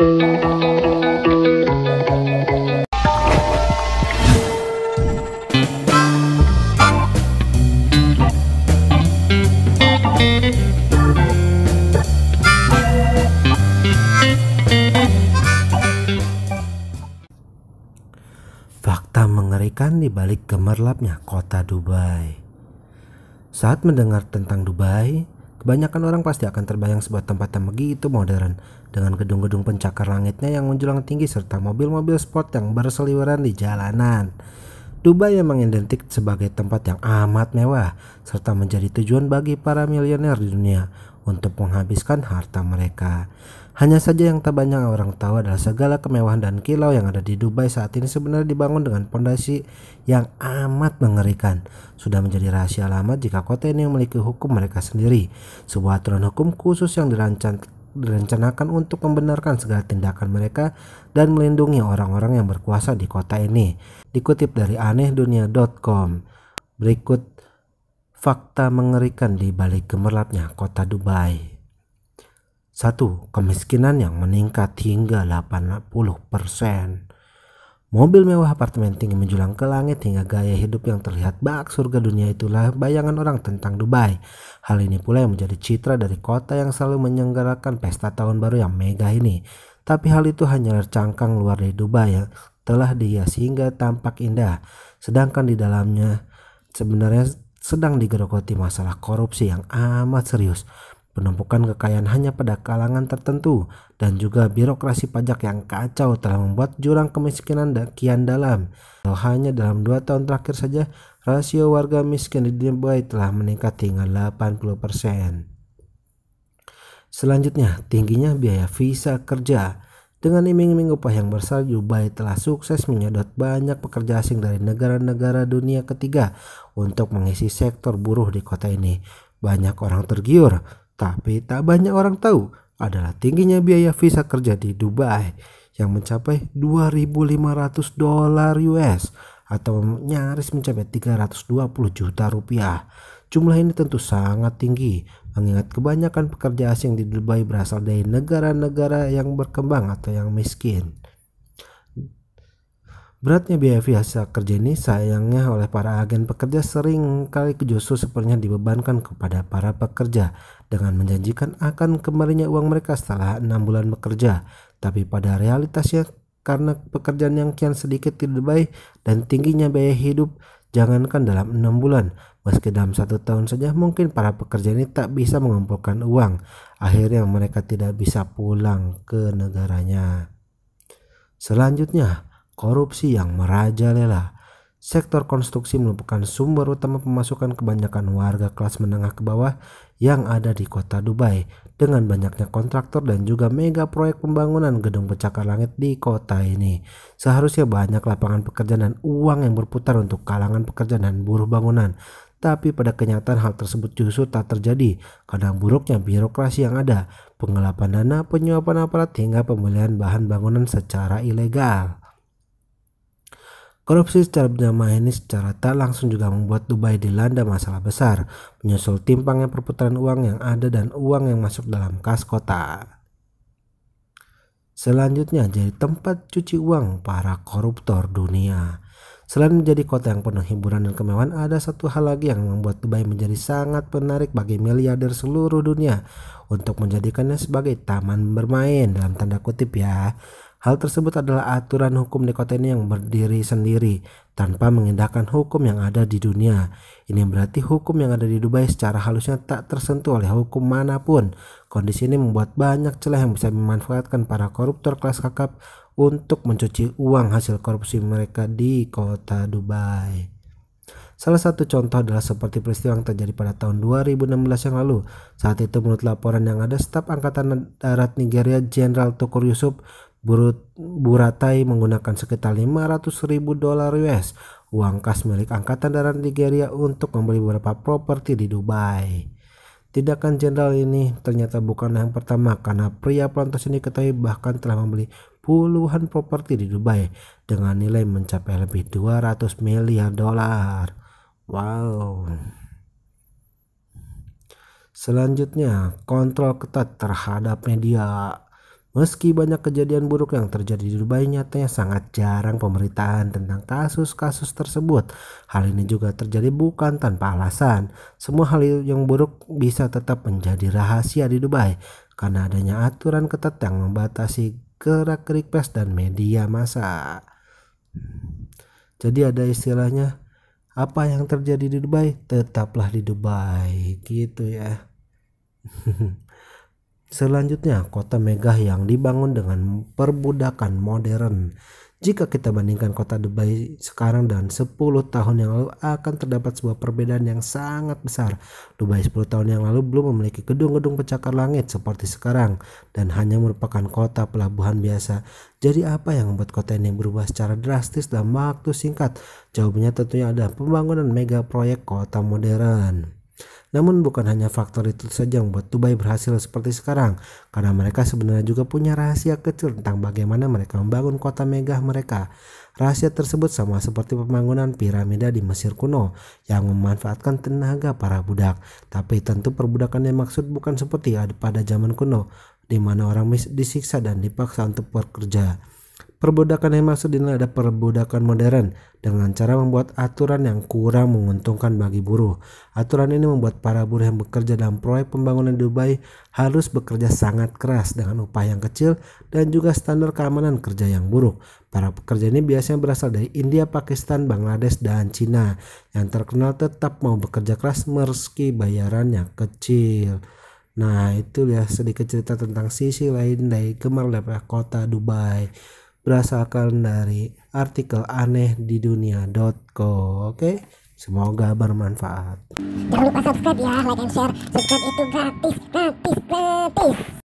Fakta mengerikan di balik gemerlapnya kota Dubai. Saat mendengar tentang Dubai, Kebanyakan orang pasti akan terbayang sebuah tempat yang begitu modern, dengan gedung-gedung pencakar langitnya yang menjulang tinggi serta mobil-mobil sport yang berseliweran di jalanan. Dubai memang identik sebagai tempat yang amat mewah, serta menjadi tujuan bagi para milioner di dunia untuk menghabiskan harta mereka. Hanya saja yang tak banyak orang tahu adalah segala kemewahan dan kilau yang ada di Dubai saat ini sebenarnya dibangun dengan pondasi yang amat mengerikan. Sudah menjadi rahasia lama jika kota ini memiliki hukum mereka sendiri, sebuah aturan hukum khusus yang dirancang direncanakan untuk membenarkan segala tindakan mereka dan melindungi orang-orang yang berkuasa di kota ini. Dikutip dari anehdunia.com. Berikut fakta mengerikan di balik gemerlapnya kota Dubai. Satu, kemiskinan yang meningkat hingga 80%. Mobil mewah apartemen tinggi menjulang ke langit hingga gaya hidup yang terlihat bak surga dunia itulah bayangan orang tentang Dubai. Hal ini pula yang menjadi citra dari kota yang selalu menyelenggarakan pesta tahun baru yang mega ini. Tapi hal itu hanya cangkang luar dari Dubai yang telah dihias hingga tampak indah. Sedangkan di dalamnya sebenarnya sedang digerogoti masalah korupsi yang amat serius penumpukan kekayaan hanya pada kalangan tertentu, dan juga birokrasi pajak yang kacau telah membuat jurang kemiskinan dan kian dalam. Kalau hanya dalam dua tahun terakhir saja, rasio warga miskin di Dubai telah meningkat hingga 80%. Selanjutnya, tingginya biaya visa kerja. Dengan iming-iming upah yang besar, Dubai telah sukses menyedot banyak pekerja asing dari negara-negara dunia ketiga untuk mengisi sektor buruh di kota ini. Banyak orang tergiur tapi tak banyak orang tahu adalah tingginya biaya visa kerja di Dubai yang mencapai 2.500 dolar US atau nyaris mencapai 320 juta rupiah. Jumlah ini tentu sangat tinggi mengingat kebanyakan pekerja asing di Dubai berasal dari negara-negara yang berkembang atau yang miskin. Beratnya biaya visa kerja ini sayangnya oleh para agen pekerja sering kali justru sepertinya dibebankan kepada para pekerja dengan menjanjikan akan kembalinya uang mereka setelah enam bulan bekerja. Tapi pada realitasnya karena pekerjaan yang kian sedikit tidak baik dan tingginya biaya hidup jangankan dalam enam bulan meski dalam satu tahun saja mungkin para pekerja ini tak bisa mengumpulkan uang akhirnya mereka tidak bisa pulang ke negaranya selanjutnya korupsi yang merajalela. Sektor konstruksi merupakan sumber utama pemasukan kebanyakan warga kelas menengah ke bawah yang ada di kota Dubai dengan banyaknya kontraktor dan juga mega proyek pembangunan gedung pencakar langit di kota ini. Seharusnya banyak lapangan pekerjaan dan uang yang berputar untuk kalangan pekerjaan dan buruh bangunan. Tapi pada kenyataan hal tersebut justru tak terjadi. Karena buruknya birokrasi yang ada, penggelapan dana, penyuapan aparat hingga pembelian bahan bangunan secara ilegal. Korupsi secara berjamaah ini secara tak langsung juga membuat Dubai dilanda masalah besar, menyusul timpangnya perputaran uang yang ada dan uang yang masuk dalam kas kota. Selanjutnya jadi tempat cuci uang para koruptor dunia. Selain menjadi kota yang penuh hiburan dan kemewahan, ada satu hal lagi yang membuat Dubai menjadi sangat menarik bagi miliarder seluruh dunia untuk menjadikannya sebagai taman bermain dalam tanda kutip ya. Hal tersebut adalah aturan hukum nikotin yang berdiri sendiri tanpa mengindahkan hukum yang ada di dunia. Ini berarti hukum yang ada di Dubai secara halusnya tak tersentuh oleh hukum manapun. Kondisi ini membuat banyak celah yang bisa memanfaatkan para koruptor kelas kakap untuk mencuci uang hasil korupsi mereka di kota Dubai. Salah satu contoh adalah seperti peristiwa yang terjadi pada tahun 2016 yang lalu. Saat itu menurut laporan yang ada, staf Angkatan Darat Nigeria Jenderal Tukur Yusuf Burut, Buratai menggunakan sekitar 500 ribu dolar US, uang kas milik Angkatan Darat Nigeria untuk membeli beberapa properti di Dubai. Tindakan jenderal ini ternyata bukan yang pertama karena pria pelantas ini ketahui bahkan telah membeli puluhan properti di Dubai dengan nilai mencapai lebih 200 miliar dolar. Wow. Selanjutnya, kontrol ketat terhadap media. Meski banyak kejadian buruk yang terjadi di Dubai, nyatanya sangat jarang pemberitaan tentang kasus-kasus tersebut. Hal ini juga terjadi bukan tanpa alasan. Semua hal yang buruk bisa tetap menjadi rahasia di Dubai karena adanya aturan ketat yang membatasi gerak-gerik pers dan media massa. Jadi ada istilahnya apa yang terjadi di Dubai tetaplah di Dubai gitu ya. Selanjutnya, kota megah yang dibangun dengan perbudakan modern. Jika kita bandingkan kota Dubai sekarang dan 10 tahun yang lalu akan terdapat sebuah perbedaan yang sangat besar. Dubai 10 tahun yang lalu belum memiliki gedung-gedung pencakar langit seperti sekarang dan hanya merupakan kota pelabuhan biasa. Jadi apa yang membuat kota ini berubah secara drastis dalam waktu singkat? Jawabannya tentunya ada pembangunan mega proyek kota modern. Namun bukan hanya faktor itu saja yang membuat Dubai berhasil seperti sekarang, karena mereka sebenarnya juga punya rahasia kecil tentang bagaimana mereka membangun kota megah mereka. Rahasia tersebut sama seperti pembangunan piramida di Mesir kuno yang memanfaatkan tenaga para budak. Tapi tentu perbudakan yang maksud bukan seperti ada pada zaman kuno, di mana orang disiksa dan dipaksa untuk bekerja. Perbudakan yang maksud ini ada perbudakan modern dengan cara membuat aturan yang kurang menguntungkan bagi buruh. Aturan ini membuat para buruh yang bekerja dalam proyek pembangunan Dubai harus bekerja sangat keras dengan upah yang kecil dan juga standar keamanan kerja yang buruk. Para pekerja ini biasanya berasal dari India, Pakistan, Bangladesh, dan Cina yang terkenal tetap mau bekerja keras meski bayarannya kecil. Nah itu ya sedikit cerita tentang sisi lain dari gemerlapnya kota Dubai berasalkan dari artikel aneh di dunia.co. Oke. Okay? Semoga bermanfaat. Jangan lupa subscribe ya, like and share. Subscribe itu gratis, gratis, gratis.